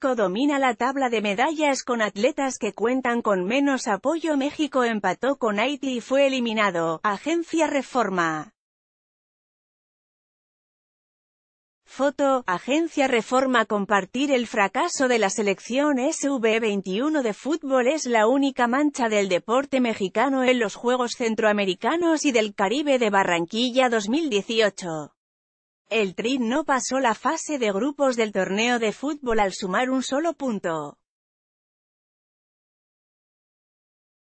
México domina la tabla de medallas con atletas que cuentan con menos apoyo. México empató con Haití y fue eliminado. Agencia Reforma. Foto, Agencia Reforma Compartir el fracaso de la selección SV21 de fútbol es la única mancha del deporte mexicano en los Juegos Centroamericanos y del Caribe de Barranquilla 2018. El Tri no pasó la fase de grupos del torneo de fútbol al sumar un solo punto.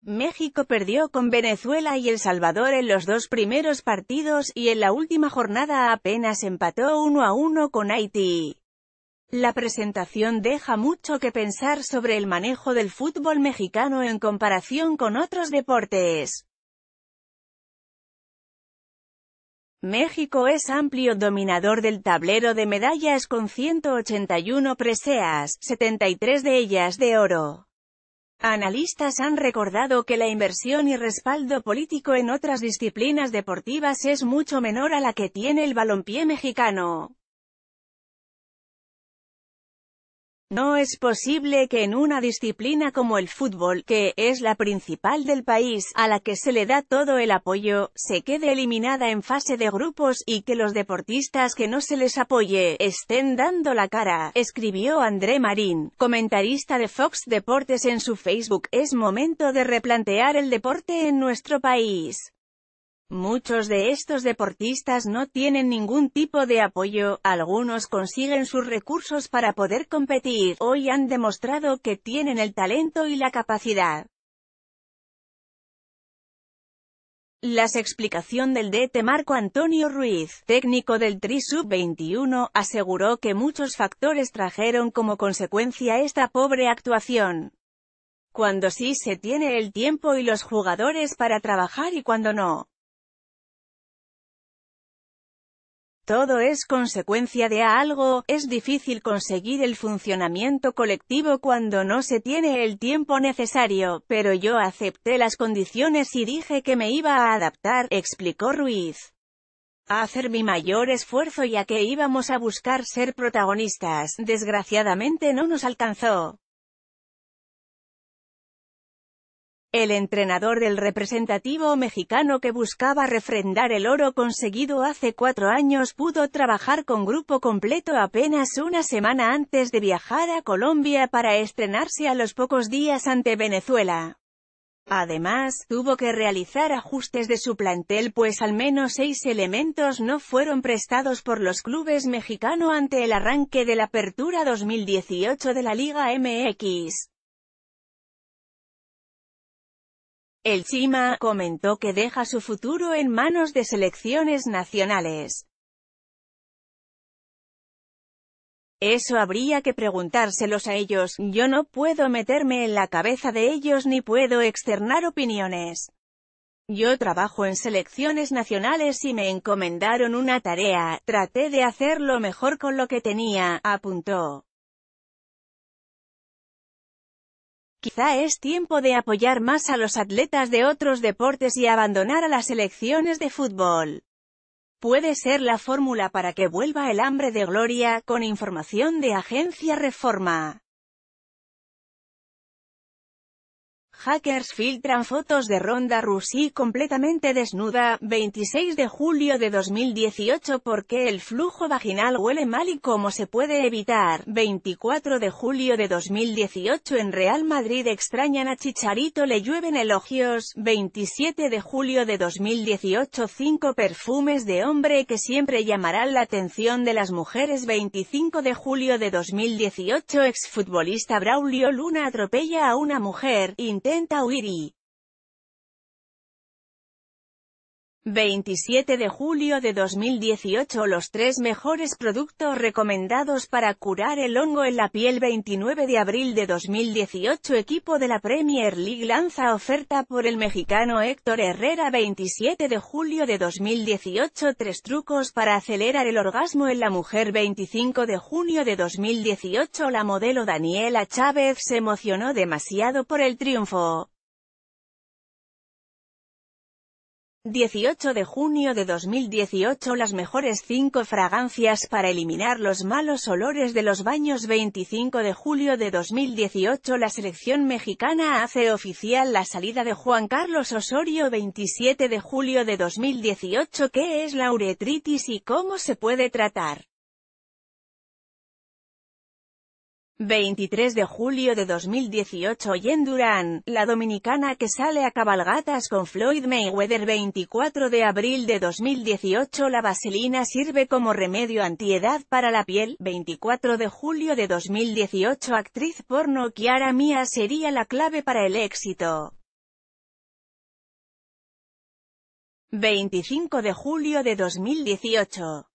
México perdió con Venezuela y El Salvador en los dos primeros partidos y en la última jornada apenas empató 1 a 1 con Haití. La presentación deja mucho que pensar sobre el manejo del fútbol mexicano en comparación con otros deportes. México es amplio dominador del tablero de medallas con 181 preseas, 73 de ellas de oro. Analistas han recordado que la inversión y respaldo político en otras disciplinas deportivas es mucho menor a la que tiene el balompié mexicano. No es posible que en una disciplina como el fútbol, que es la principal del país, a la que se le da todo el apoyo, se quede eliminada en fase de grupos, y que los deportistas que no se les apoye, estén dando la cara, escribió André Marín, comentarista de Fox Deportes en su Facebook. Es momento de replantear el deporte en nuestro país. Muchos de estos deportistas no tienen ningún tipo de apoyo, algunos consiguen sus recursos para poder competir, hoy han demostrado que tienen el talento y la capacidad. Las explicación del DT Marco Antonio Ruiz, técnico del Tri Sub-21, aseguró que muchos factores trajeron como consecuencia esta pobre actuación. Cuando sí se tiene el tiempo y los jugadores para trabajar y cuando no. todo es consecuencia de algo, es difícil conseguir el funcionamiento colectivo cuando no se tiene el tiempo necesario, pero yo acepté las condiciones y dije que me iba a adaptar, explicó Ruiz. A hacer mi mayor esfuerzo ya que íbamos a buscar ser protagonistas, desgraciadamente no nos alcanzó. El entrenador del representativo mexicano que buscaba refrendar el oro conseguido hace cuatro años pudo trabajar con grupo completo apenas una semana antes de viajar a Colombia para estrenarse a los pocos días ante Venezuela. Además, tuvo que realizar ajustes de su plantel pues al menos seis elementos no fueron prestados por los clubes mexicano ante el arranque de la apertura 2018 de la Liga MX. El Chima comentó que deja su futuro en manos de selecciones nacionales. Eso habría que preguntárselos a ellos, yo no puedo meterme en la cabeza de ellos ni puedo externar opiniones. Yo trabajo en selecciones nacionales y me encomendaron una tarea, traté de hacer lo mejor con lo que tenía, apuntó. Quizá es tiempo de apoyar más a los atletas de otros deportes y abandonar a las selecciones de fútbol. Puede ser la fórmula para que vuelva el hambre de gloria, con información de Agencia Reforma. Hackers filtran fotos de Ronda Rousey completamente desnuda, 26 de julio de 2018 porque el flujo vaginal huele mal y cómo se puede evitar, 24 de julio de 2018 en Real Madrid extrañan a Chicharito le llueven elogios, 27 de julio de 2018 5 perfumes de hombre que siempre llamarán la atención de las mujeres 25 de julio de 2018 exfutbolista Braulio Luna atropella a una mujer, デンタ・ウィリー。27 de julio de 2018 Los tres mejores productos recomendados para curar el hongo en la piel 29 de abril de 2018 Equipo de la Premier League lanza oferta por el mexicano Héctor Herrera 27 de julio de 2018 Tres trucos para acelerar el orgasmo en la mujer 25 de junio de 2018 La modelo Daniela Chávez se emocionó demasiado por el triunfo 18 de junio de 2018 Las mejores 5 fragancias para eliminar los malos olores de los baños 25 de julio de 2018 La selección mexicana hace oficial la salida de Juan Carlos Osorio 27 de julio de 2018 ¿Qué es la uretritis y cómo se puede tratar? 23 de julio de 2018 Jen Duran, la dominicana que sale a cabalgatas con Floyd Mayweather 24 de abril de 2018 La vaselina sirve como remedio antiedad para la piel 24 de julio de 2018 Actriz porno Kiara Mía sería la clave para el éxito 25 de julio de 2018